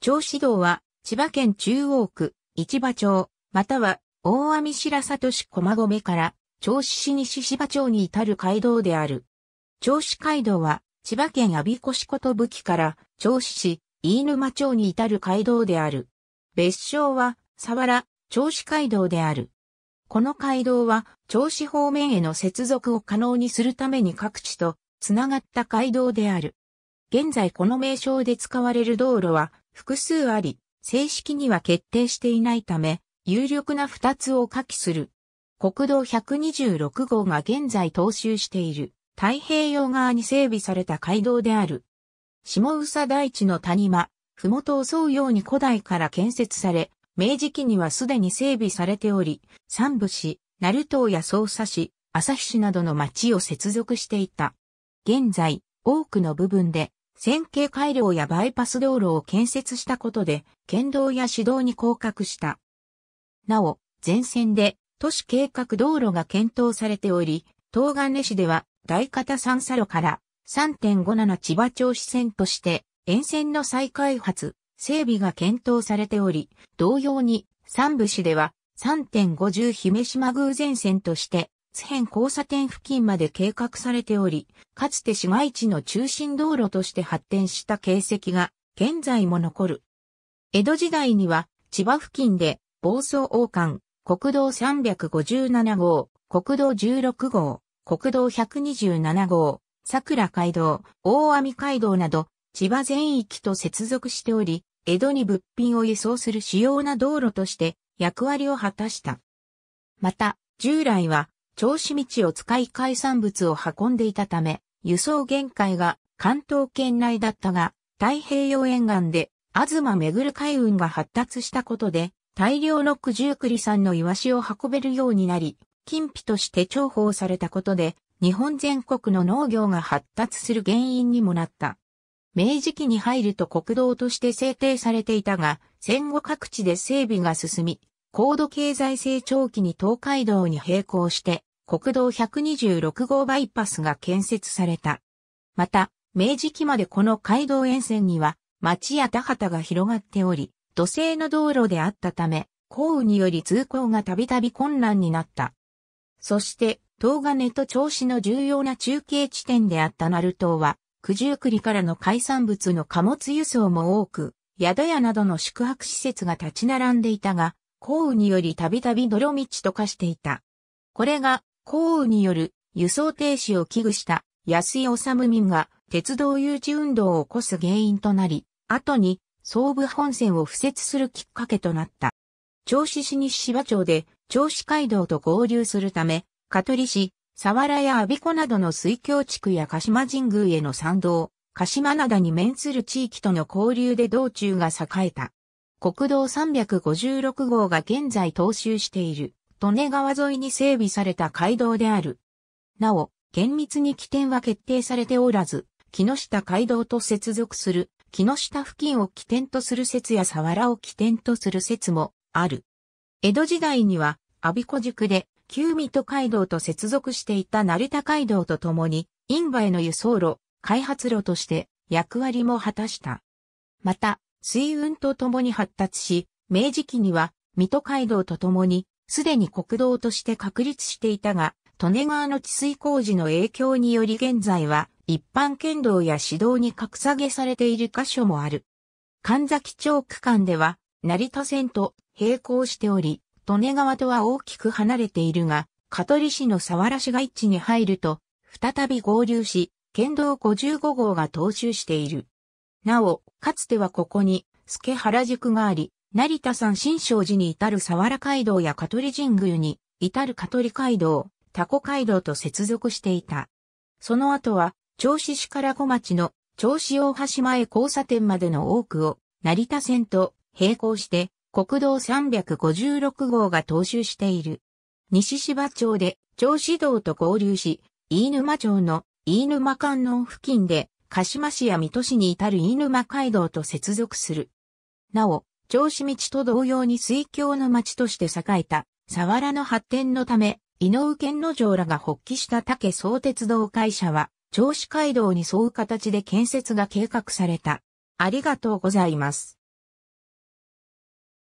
調子道は、千葉県中央区、市場町、または、大網白里市駒込から、銚子市西芝町に至る街道である。銚子街道は、千葉県阿鼻子市ことぶきから、銚子市、飯沼町に至る街道である。別称は、佐原、銚子街道である。この街道は、銚子方面への接続を可能にするために各地と、つながった街道である。現在この名称で使われる道路は、複数あり、正式には決定していないため、有力な二つを下記する。国道126号が現在踏襲している太平洋側に整備された街道である。下宇佐大地の谷間、麓を沿うように古代から建設され、明治期にはすでに整備されており、三部市、鳴門や匝瑳市、旭市などの町を接続していた。現在、多くの部分で線形回廊やバイパス道路を建設したことで、県道や市道に降格した。なお、前線で都市計画道路が検討されており、東金市では大方三砂路から3.57千葉町支線として沿線の再開発、整備が検討されており、同様に三部市では3.50姫島偶前線として津辺交差点付近まで計画されており、かつて市街地の中心道路として発展した形跡が現在も残る。江戸時代には千葉付近で房総王冠、国道357号、国道16号、国道127号、桜街道、大網街道など、千葉全域と接続しており、江戸に物品を輸送する主要な道路として役割を果たした。また、従来は調子道を使い海産物を運んでいたため、輸送限界が関東圏内だったが、太平洋沿岸で、東めぐる海運が発達したことで、大量の九十九里産のイワシを運べるようになり、金皮として重宝されたことで、日本全国の農業が発達する原因にもなった。明治期に入ると国道として制定されていたが、戦後各地で整備が進み、高度経済成長期に東海道に並行して、国道126号バイパスが建設された。また、明治期までこの街道沿線には町や田畑が広がっており、土製の道路であったため、降雨により通行がたびたび困難になった。そして、東金と銚子の重要な中継地点であった鳴門は、九十九里からの海産物の貨物輸送も多く、宿屋などの宿泊施設が立ち並んでいたが、降雨によりたびたび泥道と化していた。これが降雨による輸送停止を危惧した安井治民が鉄道誘致運動を起こす原因となり、後に総武本線を敷設するきっかけとなった。銚子市西芝町で銚子街道と合流するため、香取市、佐原や阿鼻子などの水郷地区や鹿島神宮への参道、鹿島灘に面する地域との交流で道中が栄えた。国道356号が現在踏襲している。利根川沿いに整備された街道である。なお、厳密に起点は決定されておらず、木下街道と接続する、木下付近を起点とする説や佐原を起点とする説もある。江戸時代には、阿鼻子塾で、旧水戸街道と接続していた成田街道とともに、因バへの輸送路、開発路として役割も果たした。また、水運とともに発達し、明治期には、水戸街道とともにすでに国道として確立していたが、利根川の治水工事の影響により現在は一般県道や市道に格下げされている箇所もある。神崎町区間では成田線と並行しており、利根川とは大きく離れているが、香取市の沢良市街地に入ると、再び合流し、県道55号が踏襲している。なお、かつてはここに、助原宿があり、成田山新勝寺に至る佐原街道や香取神宮に至る香取街道、タコ街道と接続していた。その後は、銚子市から小町の銚子大橋前交差点までの多くを成田線と並行して国道356号が踏襲している。西芝町で銚子道と合流し、飯沼町の飯沼観音付近で鹿島市や水戸市に至る飯沼街道と接続する。なお、調子道と同様に水郷の町として栄えた、佐原の発展のため、井上県の城らが発起した竹総鉄道会社は、銚子街道に沿う形で建設が計画された。ありがとうございます。